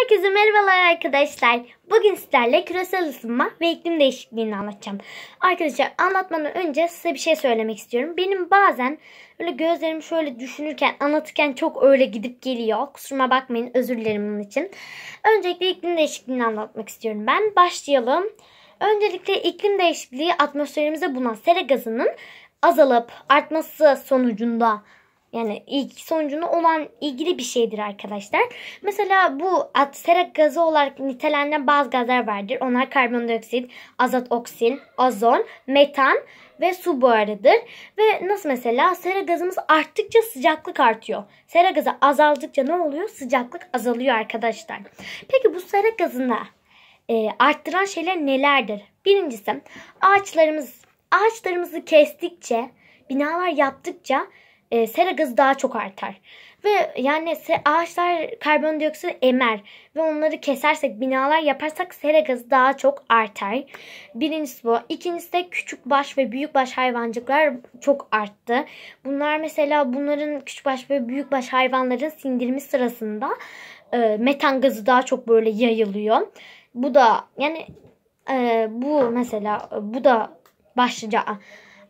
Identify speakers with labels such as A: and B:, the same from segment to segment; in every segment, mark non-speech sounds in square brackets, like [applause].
A: Herkese merhabalar arkadaşlar. Bugün sizlerle küresel ısınma ve iklim değişikliğini anlatacağım. Arkadaşlar anlatmadan önce size bir şey söylemek istiyorum. Benim bazen öyle gözlerim şöyle düşünürken, anlatırken çok öyle gidip geliyor. Kusuruma bakmayın özür dilerim bunun için. Öncelikle iklim değişikliğini anlatmak istiyorum ben. Başlayalım. Öncelikle iklim değişikliği atmosferimize bulunan sera gazının azalıp artması sonucunda yani ilk sonucunu olan ilgili bir şeydir arkadaşlar. Mesela bu atserak gazı olarak nitelenen bazı gazlar vardır. Onlar karbondioksit, azot oksin, ozon, metan ve su buharıdır. Ve nasıl mesela sera gazımız arttıkça sıcaklık artıyor. Sera gazı azaldıkça ne oluyor? Sıcaklık azalıyor arkadaşlar. Peki bu sera gazını e, arttıran şeyler nelerdir? Birincisi ağaçlarımız ağaçlarımızı kestikçe, binalar yaptıkça e, sera gazı daha çok artar. Ve yani ağaçlar karbondioksit emer ve onları kesersek, binalar yaparsak sera gazı daha çok artar. Birincisi bu. İkincisi de küçük baş ve büyük baş hayvancıklar çok arttı. Bunlar mesela bunların küçük baş ve büyük baş hayvanların sindirimi sırasında e, metan gazı daha çok böyle yayılıyor. Bu da yani e, bu mesela bu da başlıca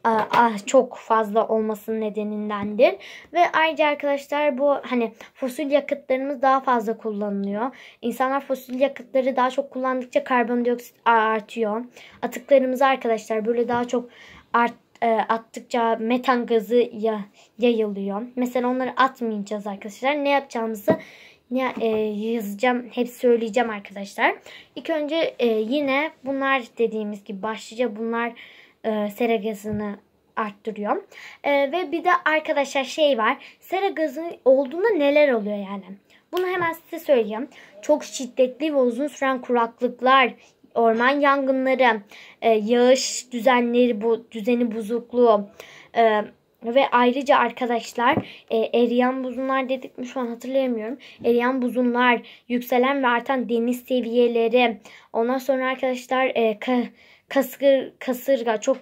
A: Ah, çok fazla olmasının nedenindendir. Ve ayrıca arkadaşlar bu hani fosil yakıtlarımız daha fazla kullanılıyor. İnsanlar fosil yakıtları daha çok kullandıkça karbondioksit artıyor. Atıklarımızı arkadaşlar böyle daha çok art, e, attıkça metan gazı yayılıyor. Mesela onları atmayacağız arkadaşlar. Ne yapacağımızı ne e, yazacağım hep söyleyeceğim arkadaşlar. İlk önce e, yine bunlar dediğimiz gibi başlıca bunlar e, sera gazını arttırıyor. E, ve bir de arkadaşlar şey var. Sera gazı olduğunda neler oluyor yani? Bunu hemen size söyleyeyim. Çok şiddetli ve uzun süren kuraklıklar, orman yangınları, e, yağış düzenleri bu düzeni bozukluğu, e, ve ayrıca arkadaşlar e, eriyen buzunlar dedik mi şu an hatırlayamıyorum. Eriyen buzunlar, yükselen ve artan deniz seviyeleri. Ondan sonra arkadaşlar e, ka, kasır, kasırga çok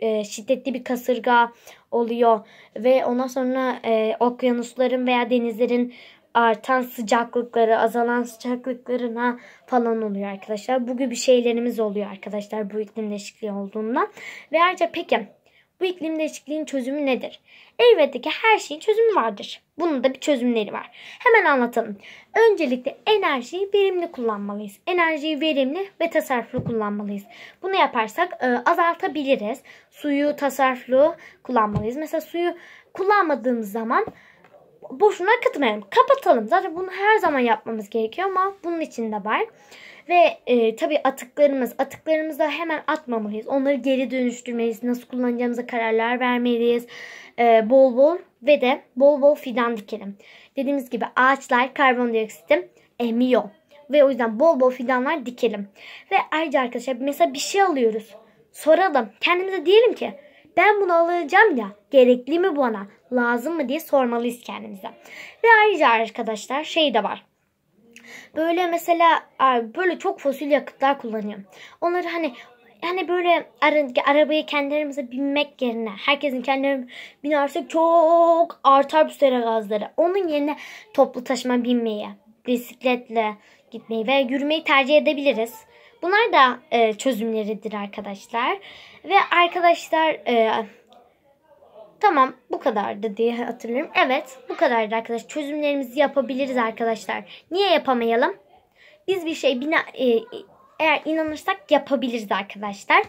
A: e, şiddetli bir kasırga oluyor. Ve ondan sonra e, okyanusların veya denizlerin artan sıcaklıkları, azalan sıcaklıklarına falan oluyor arkadaşlar. Bu gibi şeylerimiz oluyor arkadaşlar bu iklim değişikliği olduğundan. Ve ayrıca peki bu iklim değişikliğinin çözümü nedir? Elbette ki her şeyin çözümü vardır. Bunun da bir çözümleri var. Hemen anlatalım. Öncelikle enerjiyi verimli kullanmalıyız. Enerjiyi verimli ve tasarruflu kullanmalıyız. Bunu yaparsak e, azaltabiliriz. Suyu tasarruflu kullanmalıyız. Mesela suyu kullanmadığımız zaman boşuna katmayalım. Kapatalım. Zaten bunu her zaman yapmamız gerekiyor ama bunun için de var. Ve e, tabii atıklarımız, atıklarımızı hemen atmamalıyız. Onları geri dönüştürmeliyiz. Nasıl kullanacağımıza kararlar vermeliyiz. E, bol bol ve de bol bol fidan dikelim. Dediğimiz gibi ağaçlar karbondioksiti emiyor. Ve o yüzden bol bol fidanlar dikelim. Ve ayrıca arkadaşlar mesela bir şey alıyoruz. Soralım. Kendimize diyelim ki ben bunu alacağım ya gerekli mi bana lazım mı diye sormalıyız kendimize. Ve ayrıca arkadaşlar şey de var. Böyle mesela böyle çok fosil yakıtlar kullanıyorum Onları hani yani böyle arabaya kendilerimize binmek yerine herkesin kendilerine binersek çok artar bu sera gazları. Onun yerine toplu taşıma binmeyi, bisikletle gitmeyi ve yürümeyi tercih edebiliriz. Bunlar da e, çözümleridir arkadaşlar. Ve arkadaşlar e, Tamam bu kadardı diye hatırlıyorum. Evet bu kadardı arkadaşlar. Çözümlerimizi yapabiliriz arkadaşlar. Niye yapamayalım? Biz bir şey bina, e, eğer inanırsak yapabiliriz arkadaşlar.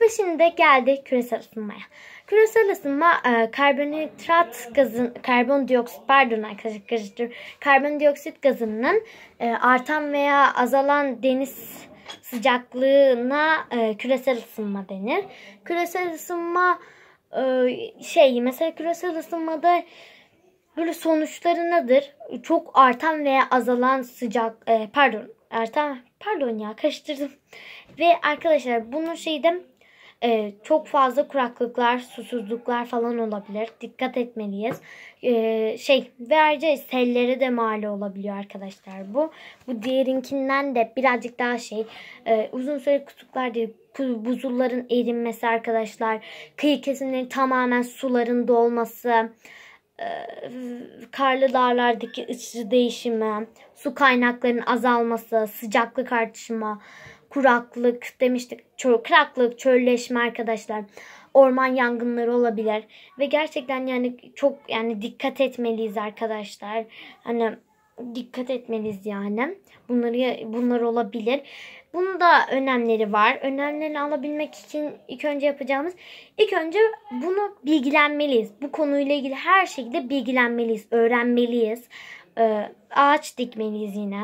A: Ve şimdi de geldi küresel ısınmaya. Küresel ısınma e, karbonhidrat gazın, karbondioksit pardon arkadaşlar karıştır. Karbondioksit gazının e, artan veya azalan deniz sıcaklığına e, küresel ısınma denir. Küresel ısınma ee, şey mesela küresel ısınmada böyle sonuçları nedir? Çok artan veya azalan sıcak e, pardon artan pardon ya karıştırdım. [laughs] Ve arkadaşlar bunun şeyde e, çok fazla kuraklıklar, susuzluklar falan olabilir. Dikkat etmeliyiz. E, şey ve ayrıca sellere de mal olabiliyor arkadaşlar bu. Bu diğerinkinden de birazcık daha şey e, uzun süre kutuplar diye buzulların erinmesi arkadaşlar. Kıyı kesimlerin tamamen suların dolması. E, karlı dağlardaki ısısı değişimi, su kaynaklarının azalması, sıcaklık artışımı, kuraklık demiştik. Çöl, kuraklık, çölleşme arkadaşlar. Orman yangınları olabilir. Ve gerçekten yani çok yani dikkat etmeliyiz arkadaşlar. Hani dikkat etmeliyiz yani. Bunları bunlar olabilir. Bunun da önemleri var. Önemlerini alabilmek için ilk önce yapacağımız ilk önce bunu bilgilenmeliyiz. Bu konuyla ilgili her şekilde bilgilenmeliyiz, öğrenmeliyiz. Ee, ağaç dikmeliyiz yine.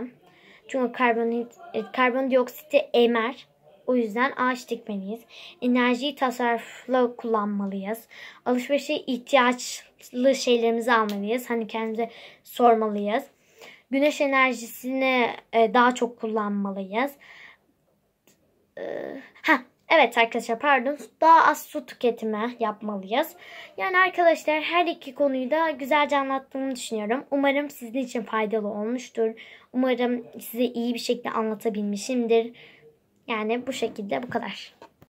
A: Çünkü karbon e, karbondioksiti emer. O yüzden ağaç dikmeliyiz. Enerjiyi tasarrufla kullanmalıyız. Alışverişe ihtiyaçlı şeylerimizi almalıyız. Hani kendimize sormalıyız. Güneş enerjisini e, daha çok kullanmalıyız. Ee, ha Evet arkadaşlar pardon daha az su tüketimi yapmalıyız. Yani arkadaşlar her iki konuyu da güzelce anlattığımı düşünüyorum. Umarım sizin için faydalı olmuştur. Umarım size iyi bir şekilde anlatabilmişimdir. Yani bu şekilde bu kadar.